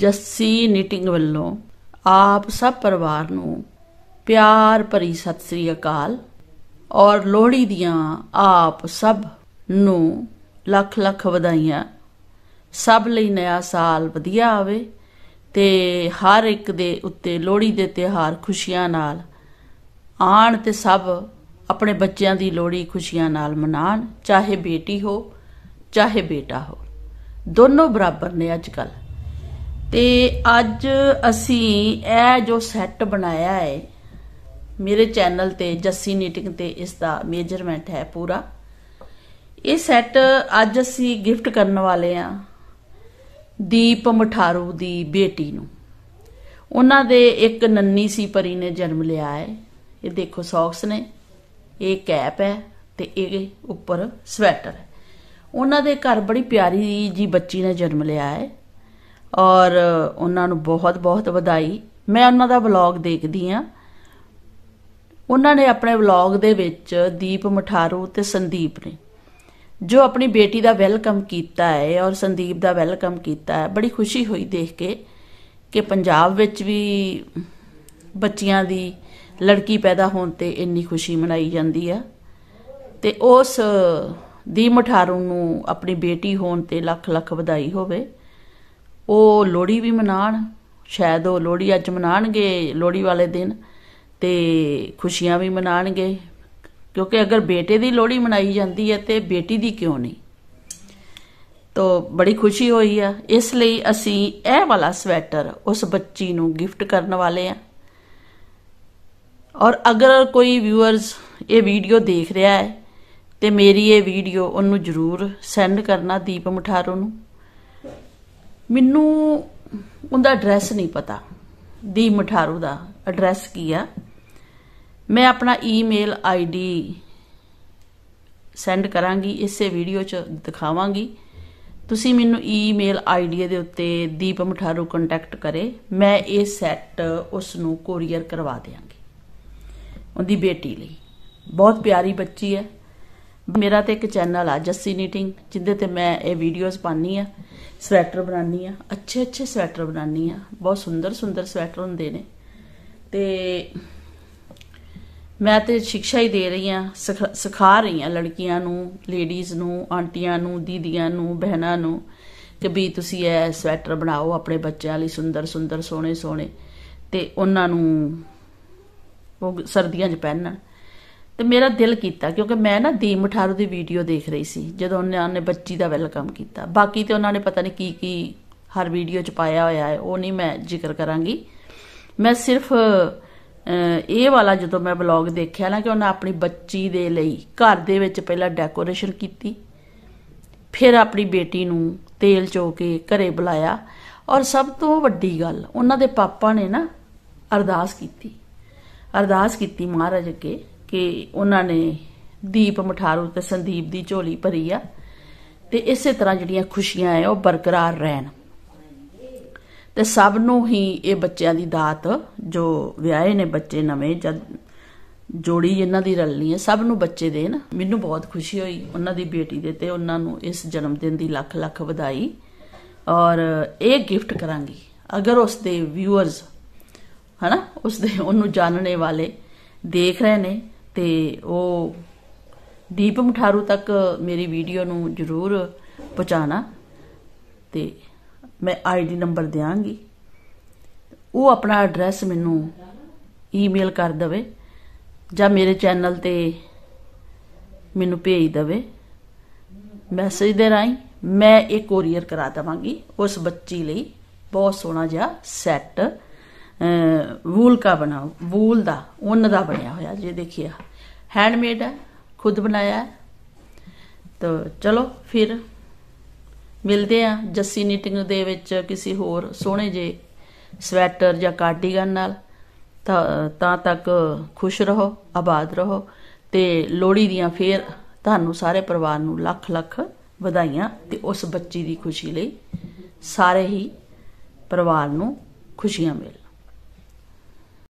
Jassi knitting ਵੱਲੋਂ ਆਪ ਸਭ ਪਰਿਵਾਰ ਨੂੰ ਪਿਆਰ ਭਰੀ ਸਤਿ ਸ੍ਰੀ ਅਕਾਲ ਔਰ ਲੋਹੜੀ ਦੀਆਂ ਆਪ ਸਭ ਨੂੰ ਲੱਖ ਲੱਖ ਵਧਾਈਆਂ ਸਭ ਲਈ ਨਿਆ ਸਾਲ ਵਧੀਆ ਆਵੇ ਤੇ ਹਰ ਇੱਕ ਦੇ ਉੱਤੇ ਲੋਹੜੀ ਦੇ ਤਿਹਾਰ ਖੁਸ਼ੀਆਂ ਨਾਲ ਆਣ ਤੇ ਸਭ ਆਪਣੇ ਬੱਚਿਆਂ ਦੀ ਲੋਹੜੀ ਖੁਸ਼ੀਆਂ ਨਾਲ ਮਨਾਣ ਚਾਹੇ ਬੇਟੀ ਹੋ ਚਾਹੇ ਬੇਟਾ ਹੋ ਦੋਨੋਂ ਬਰਾਬਰ ਨੇ ਅੱਜ ਕੱਲ੍ਹ ਤੇ ਅੱਜ ਅਸੀਂ ਇਹ ਜੋ ਸੈੱਟ ਬਣਾਇਆ ਹੈ ਮੇਰੇ ਚੈਨਲ ਤੇ ਜੱਸੀ ਨੀਟਿੰਗ ਤੇ ਇਸ ਦਾ ਮੇਜਰਮੈਂਟ ਹੈ ਪੂਰਾ ਇਹ ਸੈੱਟ ਅੱਜ ਅਸੀਂ ਗਿਫਟ ਕਰਨ ਵਾਲੇ ਆ ਦੀਪ ਮਠਾਰੂ ਦੀ ਬੇਟੀ ਨੂੰ ਉਹਨਾਂ ਦੇ ਇੱਕ ਨੰਨੀ ਸੀ ਪਰੀ ਨੇ ਜਨਮ ਲਿਆ ਹੈ ਇਹ ਦੇਖੋ ਸੌਕਸ ਨੇ ਇਹ ਕੈਪ ਹੈ ਤੇ ਇਹ ਉੱਪਰ ਸਵੈਟਰ ਹੈ ਉਹਨਾਂ ਦੇ ਘਰ ਬੜੀ ਪਿਆਰੀ ਜੀ ਬੱਚੀ ਨੇ ਜਨਮ ਲਿਆ ਹੈ ਔਰ ਉਹਨਾਂ ਨੂੰ ਬਹੁਤ ਬਹੁਤ ਵਧਾਈ ਮੈਂ ਉਹਨਾਂ ਦਾ ਵਲੌਗ ਦੇਖਦੀ ਆ ਉਹਨਾਂ ਨੇ ਆਪਣੇ ਵਲੌਗ ਦੇ ਵਿੱਚ ਦੀਪ ਮਠਾਰੂ ਤੇ ਸੰਦੀਪ ਨੇ ਜੋ ਆਪਣੀ ਬੇਟੀ ਦਾ ਵੈਲਕਮ ਕੀਤਾ ਹੈ ਔਰ ਸੰਦੀਪ ਦਾ ਵੈਲਕਮ ਕੀਤਾ ਹੈ ਬੜੀ ਖੁਸ਼ੀ ਹੋਈ ਦੇਖ ਕੇ ਕਿ ਪੰਜਾਬ ਵਿੱਚ ਵੀ ਬੱਚੀਆਂ ਦੀ ਲੜਕੀ ਪੈਦਾ ਹੋਣ ਤੇ ਇੰਨੀ ਖੁਸ਼ੀ ਮਨਾਈ ਜਾਂਦੀ ਆ ਤੇ ਉਸ ਦੀ ਮਠਾਰੂ ਨੂੰ ਆਪਣੀ ਬੇਟੀ ਹੋਣ ਤੇ ਲੱਖ ਲੱਖ ਵਧਾਈ ਹੋਵੇ ਉਹ ਲੋਹੜੀ ਵੀ ਮਨਾਣ ਸ਼ਾਇਦ ਉਹ ਲੋਹੜੀ ਅੱਜ ਮਨਾਣਗੇ ਲੋਹੜੀ ਵਾਲੇ ਦਿਨ ਤੇ ਖੁਸ਼ੀਆਂ ਵੀ ਮਨਾਣਗੇ ਕਿਉਂਕਿ ਅਗਰ ਬੇਟੇ ਦੀ ਲੋਹੜੀ ਮਨਾਈ ਜਾਂਦੀ ਹੈ ਤੇ ਬੇਟੀ ਦੀ ਕਿਉਂ ਨਹੀਂ ਤੋ ਬੜੀ ਖੁਸ਼ੀ ਹੋਈ ਆ ਇਸ ਲਈ ਅਸੀਂ ਇਹ ਵਾਲਾ ਸਵੈਟਰ ਉਸ ਬੱਚੀ ਨੂੰ ਗਿਫਟ ਕਰਨ ਵਾਲੇ ਆ ਔਰ ਅਗਰ ਕੋਈ ਵਿਊਅਰਸ ਇਹ ਵੀਡੀਓ ਦੇਖ ਰਿਹਾ ਹੈ ਤੇ ਮੇਰੀ ਇਹ ਵੀਡੀਓ ਉਹਨੂੰ ਜਰੂਰ ਸੈਂਡ ਕਰਨਾ ਦੀਪ ਮਠਾਰੋ ਨੂੰ ਮੈਨੂੰ ਉਹਦਾ ਐਡਰੈਸ ਨਹੀਂ ਪਤਾ ਦੀ ਮਠਾਰੂ ਦਾ ਐਡਰੈਸ ਕੀ ਆ ਮੈਂ ਆਪਣਾ ਈਮੇਲ ਆਈਡੀ ਸੈਂਡ ਕਰਾਂਗੀ ਇਸੇ ਵੀਡੀਓ 'ਚ ਦਿਖਾਵਾਂਗੀ ਤੁਸੀਂ ਮੈਨੂੰ ਈਮੇਲ ਆਈਡੀ ਦੇ ਉੱਤੇ ਦੀਪ ਮਠਾਰੂ ਕੰਟੈਕਟ ਕਰੇ ਮੈਂ ਇਹ ਸੈੱਟ ਉਸ ਨੂੰ ਕੋਰੀਅਰ ਕਰਵਾ ਦਿਆਂਗੀ ਉਹਦੀ ਬੇਟੀ ਲਈ ਬਹੁਤ ਪਿਆਰੀ ਬੱਚੀ ਹੈ ਮੇਰਾ ਤੇ ਇੱਕ ਚੈਨਲ ਆ ਜੱਸੀ ਨੀਟਿੰਗ ਜਿੱਦੇ ਤੇ ਮੈਂ ਇਹ ਵੀਡੀਓਜ਼ ਪਾਣੀ ਆ ਸਵੈਟਰ ਬਣਾਉਣੀ ਆ ਅੱਛੇ ਅੱਛੇ ਸਵੈਟਰ ਬਣਾਉਣੀ ਆ ਬਹੁਤ ਸੁੰਦਰ ਸੁੰਦਰ ਸਵੈਟਰ ਹੁੰਦੇ ਨੇ ਤੇ ਮੈਂ ਤੇ ਸਿੱਖਿਆ ਹੀ ਦੇ ਰਹੀ ਆ ਸਿਖਾ ਰਹੀ ਆ ਲੜਕੀਆਂ ਨੂੰ ਲੇਡੀਜ਼ ਨੂੰ ਆਂਟੀਆਂ ਨੂੰ ਦੀਦੀਆਂ ਨੂੰ ਬਹਿਣਾ ਨੂੰ ਕਿ ਵੀ ਤੁਸੀਂ ਇਹ ਸਵੈਟਰ ਬਣਾਓ ਆਪਣੇ ਬੱਚਿਆਂ ਲਈ ਸੁੰਦਰ ਸੁੰਦਰ ਸੋਹਣੇ ਸੋਹਣੇ ਤੇ ਉਹਨਾਂ ਨੂੰ ਉਹ ਸਰਦੀਆਂ 'ਚ ਪਹਿਨਣ ਤੇ ਮੇਰਾ ਦਿਲ ਕੀਤਾ ਕਿਉਂਕਿ ਮੈਂ ਨਾ ਦੀਮ ਮਠਾਰੂ ਦੀ ਵੀਡੀਓ ਦੇਖ ਰਹੀ ਸੀ ਜਦੋਂ ਉਹਨਾਂ ਨੇ ਬੱਚੀ ਦਾ ਵੈਲਕਮ ਕੀਤਾ ਬਾਕੀ ਤੇ ਉਹਨਾਂ ਨੇ ਪਤਾ ਨਹੀਂ ਕੀ ਕੀ ਹਰ ਵੀਡੀਓ ਚ ਪਾਇਆ ਹੋਇਆ ਹੈ ਉਹ ਨਹੀਂ ਮੈਂ ਜ਼ਿਕਰ ਕਰਾਂਗੀ ਮੈਂ ਸਿਰਫ ਇਹ ਵਾਲਾ ਜਦੋਂ ਮੈਂ ਬਲੌਗ ਦੇਖਿਆ ਨਾ ਕਿ ਉਹਨਾਂ ਆਪਣੀ ਬੱਚੀ ਦੇ ਲਈ ਘਰ ਦੇ ਵਿੱਚ ਪਹਿਲਾਂ ਡੈਕੋਰੇਸ਼ਨ ਕੀਤੀ ਫਿਰ ਆਪਣੀ ਬੇਟੀ ਨੂੰ ਤੇਲ ਚੋ ਕੇ ਘਰੇ ਬੁਲਾਇਆ ਔਰ ਸਭ ਤੋਂ ਵੱਡੀ ਗੱਲ ਉਹਨਾਂ ਦੇ ਪਾਪਾ ਨੇ ਨਾ ਅਰਦਾਸ ਕੀਤੀ ਅਰਦਾਸ ਕੀਤੀ ਮਹਾਰਾਜ ਅੱਗੇ ਕਿ ਉਹਨਾਂ ਨੇ ਦੀਪ ਮਠਾਰੂ ਤੇ ਸੰਦੀਪ ਦੀ ਝੋਲੀ ਭਰੀ ਆ ਤੇ ਇਸੇ ਤਰ੍ਹਾਂ ਜਿਹੜੀਆਂ ਖੁਸ਼ੀਆਂ ਆ ਉਹ ਬਰਕਰਾਰ ਰਹਿਣ ਤੇ ਸਭ ਨੂੰ ਹੀ ਇਹ ਬੱਚਿਆਂ ਦੀ ਦਾਤ ਜੋ ਵਿਆਹੇ ਨੇ ਬੱਚੇ ਨਵੇਂ ਜਦ ਜੋੜੀ ਇਹਨਾਂ ਦੀ ਰਲਣੀ ਹੈ ਸਭ ਨੂੰ ਬੱਚੇ ਦੇਣ ਮੈਨੂੰ ਬਹੁਤ ਖੁਸ਼ੀ ਹੋਈ ਉਹਨਾਂ ਦੀ ਬੇਟੀ ਦੇ ਤੇ ਉਹਨਾਂ ਨੂੰ ਇਸ ਜਨਮ ਦਿਨ ਦੀ ਲੱਖ ਲੱਖ ਵਧਾਈ ਔਰ ਇਹ ਗਿਫਟ ਕਰਾਂਗੀ ਅਗਰ ਉਸ ਦੇ ਵਿਊਅਰਸ ਹਨਾ ਉਸ ਦੇ ਉਹਨੂੰ ਜਾਣਨੇ ਵਾਲੇ ਦੇਖ ਰਹੇ ਨੇ ਤੇ ਉਹ ਦੀਪ ਮਠਾਰੂ ਤੱਕ ਮੇਰੀ ਵੀਡੀਓ ਨੂੰ ਜਰੂਰ ਪਹੁੰਚਾਣਾ ਤੇ ਮੈਂ ਆਈਡੀ ਨੰਬਰ ਦਿਆਂਗੀ ਉਹ ਆਪਣਾ ਐਡਰੈਸ ਮੈਨੂੰ ਈਮੇਲ ਕਰ ਦਵੇ ਜਾਂ ਮੇਰੇ ਚੈਨਲ ਤੇ ਮੈਨੂੰ ਭੇਜ ਦਵੇ ਮੈਸੇਜ ਦੇ ਰਾਈ ਮੈਂ ਇਹ ਕੋਰੀਅਰ ਕਰਾ ਦਵਾਂਗੀ ਉਸ ਬੱਚੀ ਲਈ ਬਹੁਤ ਸੋਹਣਾ ਜਿਹਾ ਸੈੱਟ ਵੂਲ ਦਾ ਬਣਾ ਵੂਲ ਦਾ ਉਹਨ ਦਾ ਬਣਿਆ ਹੋਇਆ ਜੇ ਦੇਖਿਆ ਹੈਂਡਮੇਡ ਹੈ ਖੁਦ ਬਣਾਇਆ ਤਾਂ ਚਲੋ ਫਿਰ ਮਿਲਦੇ ਆ ਜੱਸੀ ਨੀਟਿੰਗ ਦੇ ਵਿੱਚ ਕਿਸੇ ਹੋਰ ਸੋਹਣੇ ਜੇ ਸਵੈਟਰ ਜਾਂ ਕਾਰਡੀਗਨ ਨਾਲ ਤਾਂ ਤੱਕ ਖੁਸ਼ ਰਹੋ ਆਬਾਦ ਰਹੋ ਤੇ ਲੋੜੀ ਦੀਆਂ ਫੇਰ ਤੁਹਾਨੂੰ ਸਾਰੇ ਪਰਿਵਾਰ ਨੂੰ ਲੱਖ ਲੱਖ ਵਧਾਈਆਂ ਤੇ ਉਸ ਬੱਚੀ ਦੀ ਖੁਸ਼ੀ ਲਈ ਸਾਰੇ ਹੀ ਪਰਿਵਾਰ ਨੂੰ ਖੁਸ਼ੀਆਂ ਮਿਲ